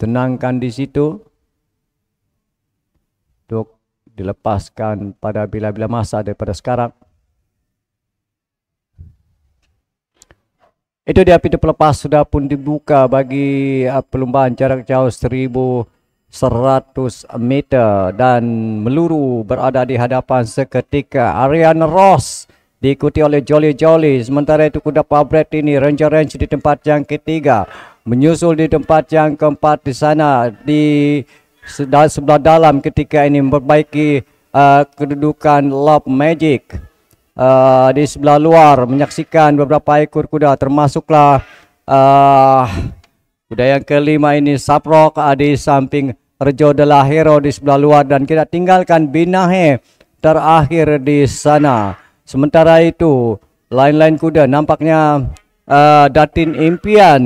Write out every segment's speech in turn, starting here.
ditenangkan di situ untuk dilepaskan pada bila-bila masa daripada sekarang itu dia pintu pelepas sudah pun dibuka bagi uh, perlumbaan jarak jauh 1100 meter dan meluru berada di hadapan seketika Aryan Ross diikuti oleh Jolly Jolly. Sementara itu kuda pabret ini Ranger Range di tempat yang ketiga, menyusul di tempat yang keempat di sana di sebelah dalam ketika ini memperbaiki uh, kedudukan Love Magic. Uh, di sebelah luar menyaksikan beberapa ekor kuda termasuklah uh, kuda yang kelima ini Saprok uh, di samping Rejo de la hero di sebelah luar dan kita tinggalkan Binahe terakhir di sana. Sementara itu, lain-lain kuda nampaknya uh, Datin Impian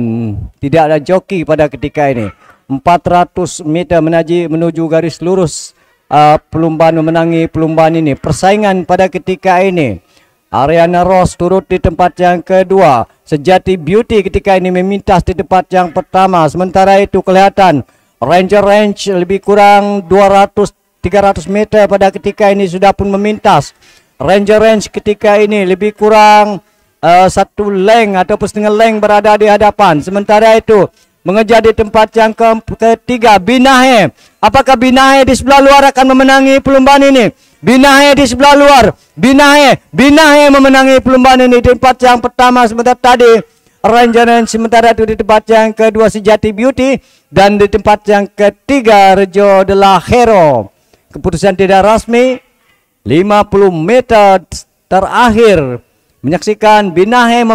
tidak ada joki pada ketika ini. 400 meter menaji menuju garis lurus uh, eh, pelumbaan memenangi pelumbaan ini. Persaingan pada ketika ini Ariana Ross turut di tempat yang kedua. Sejati Beauty ketika ini memintas di tempat yang pertama. Sementara itu kelihatan Ranger Range lebih kurang 200-300 meter pada ketika ini sudah pun memintas. Ranger range ketika ini lebih kurang uh, satu leng ataupun setengah leng berada di hadapan. Sementara itu mengejar di tempat yang ke ketiga Binahe. Apakah Binahe di sebelah luar akan memenangi perlombaan ini? Binahe di sebelah luar. Binahe, Binahe memenangi perlombaan ini di tempat yang pertama Sementara tadi. Ranger range sementara itu di tempat yang kedua Sejati Beauty dan di tempat yang ketiga Rejo adalah Hero. Keputusan tidak resmi 50 meter terakhir menyaksikan Binahe